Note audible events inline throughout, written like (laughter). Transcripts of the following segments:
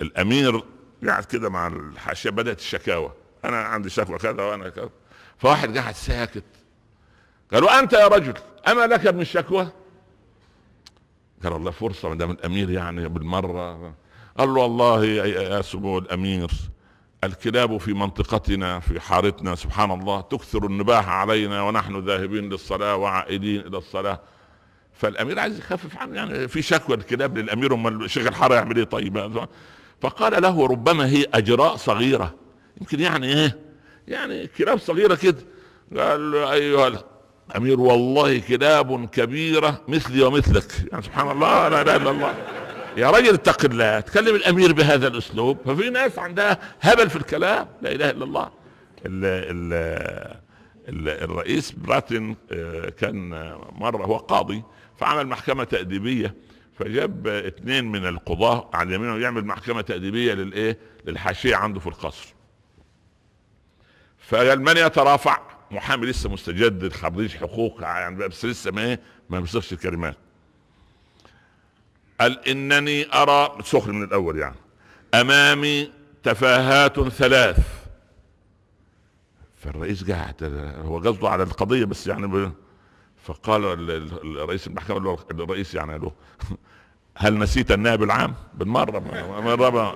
الامير قاعد كده مع الحاشيه بدات الشكاوى انا عندي شكوى كذا وانا كذا فواحد قاعد ساكت قالوا انت يا رجل اما لك من الشكوى قال الله فرصه ما دام الامير يعني بالمره قال له والله يا سمو الامير الكلاب في منطقتنا في حارتنا سبحان الله تكثر النباح علينا ونحن ذاهبين للصلاه وعائدين الى الصلاه فالامير عايز يخفف عنه يعني في شكوى الكلاب للامير امال شيخ الحاره يعمل ايه طيب فقال له ربما هي اجراء صغيره يمكن يعني ايه يعني كلاب صغيره كده قال له ايها الامير والله كلاب كبيره مثلي ومثلك يعني سبحان الله لا اله الا الله يا رجل اتق الله تكلم الامير بهذا الاسلوب ففي ناس عندها هبل في الكلام لا اله الا الله الـ الـ الـ الرئيس براتن آه، كان مره هو قاضي فعمل محكمه تاديبيه فجاب اثنين من القضاة عن يمينه يعمل محكمة تأديبية للايه للحاشية عنده في القصر فقال من يترافع محامي لسه مستجد خريج حقوق يعني بس لسه ما ايه ما بيصيغش الكلمات قال انني ارى سخن من الاول يعني امامي تفاهات ثلاث فالرئيس قاعد هو قصده على القضيه بس يعني فقال الرئيس المحكمه الرئيس يعني له (laughs) هل نسيت النائب العام؟ بالمره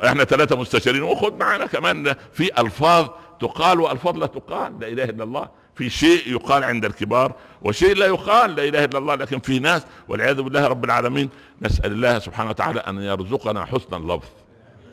احنا ثلاثه مستشارين وخذ معنا كمان في الفاظ تقال والفاظ لا تقال لا اله الا الله في شيء يقال عند الكبار وشيء لا يقال لا اله الا الله لكن في ناس والعياذ بالله رب العالمين نسال الله سبحانه وتعالى ان يرزقنا حسن اللفظ